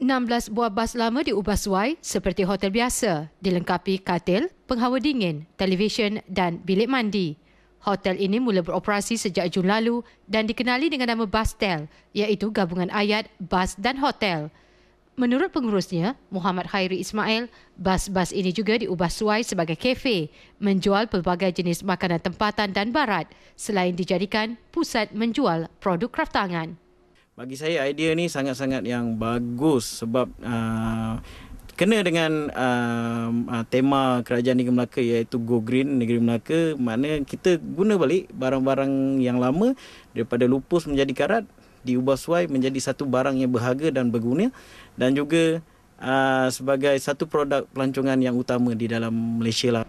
16 buah bas lama diubah suai seperti hotel biasa, dilengkapi katil, penghawa dingin, televisyen dan bilik mandi. Hotel ini mula beroperasi sejak Jun lalu dan dikenali dengan nama Bastel, iaitu gabungan ayat bas dan hotel. Menurut pengurusnya, Muhammad Khairi Ismail, bas-bas ini juga diubah suai sebagai kafe, menjual pelbagai jenis makanan tempatan dan barat selain dijadikan pusat menjual produk kraftangan. tangan. Bagi saya idea ni sangat-sangat yang bagus sebab uh, kena dengan um, uh, tema kerajaan negeri Melaka iaitu go green negeri Melaka mana kita guna balik barang-barang yang lama daripada lupus menjadi karat diubah suai menjadi satu barang yang berharga dan berguna dan juga uh, sebagai satu produk pelancongan yang utama di dalam Malaysia lah.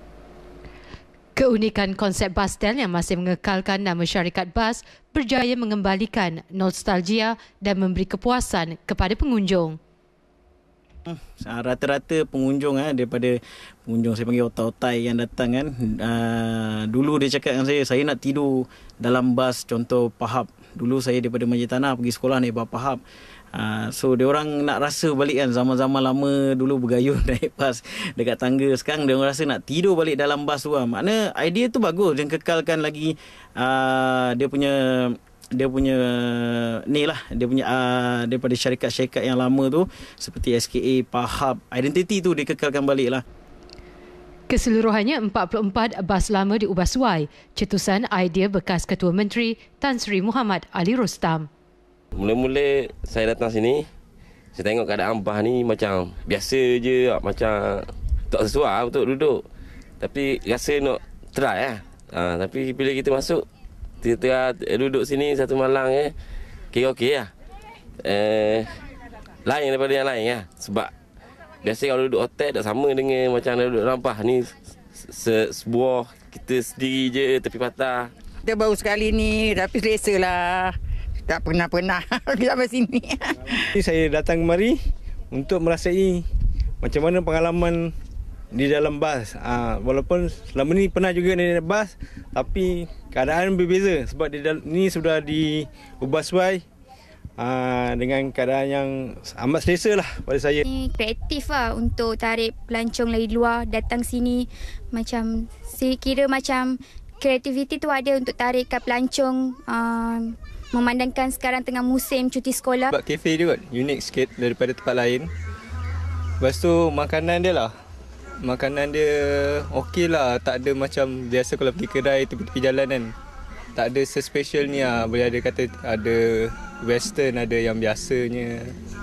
Keunikan konsep Bastel yang masih mengekalkan nama syarikat bas berjaya mengembalikan nostalgia dan memberi kepuasan kepada pengunjung. Ah, ah, rata-rata pengunjung ah, daripada pengunjung saya panggil otai-otai yang datang kan. Dulu dia cakap dengan saya, saya nak tidur dalam bas contoh pahap. Dulu saya daripada Majlis Tanah pergi sekolah naik bapak pahap. Ha, so dia orang nak rasa balik kan zaman-zaman lama dulu bergayuh naik bas dekat tangga sekarang dia orang rasa nak tidur balik dalam bas tu lah. Makna idea tu bagus dan kekalkan lagi uh, dia punya dia punya ni lah dia punya uh, daripada syarikat-syarikat yang lama tu seperti SKA, Pahab, identiti tu dia kekalkan balik lah. Keseluruhannya 44 bas lama diubah suai. Cetusan idea bekas Ketua Menteri Tan Sri Muhammad Ali Rostam. Mula-mula saya datang sini, saya tengok keadaan bah ni macam biasa je, macam tak sesuai untuk duduk. Tapi rasa nak try lah. Ha, tapi bila kita masuk, kita duduk sini satu malam eh, kira-kira lah. Eh, lain daripada yang lain lah. Sebab biasa kalau duduk hotel tak sama dengan macam duduk rampah ni se sebuah kita sendiri je tepi patah. Kita baru sekali ni tapi selesa lah tak pernah-pernah sampai sini. saya datang kemari untuk merasai macam mana pengalaman di dalam bas. Ha, walaupun selama ni pernah juga naik bas tapi keadaan berbeza sebab di dalam ni sudah diubah suai ha, ah, dengan keadaan yang amat selesa lah pada saya. Ini kreatif lah untuk tarik pelancong dari luar datang sini macam saya kira macam kreativiti tu ada untuk tarikkan pelancong uh, memandangkan sekarang tengah musim cuti sekolah. Sebab kafe dia kot, unik sikit daripada tempat lain. Lepas tu makanan dia lah. Makanan dia okey lah, tak ada macam biasa kalau pergi kedai tepi-tepi jalan kan. Tak ada sespesial ni lah, boleh ada kata ada western, ada yang biasanya.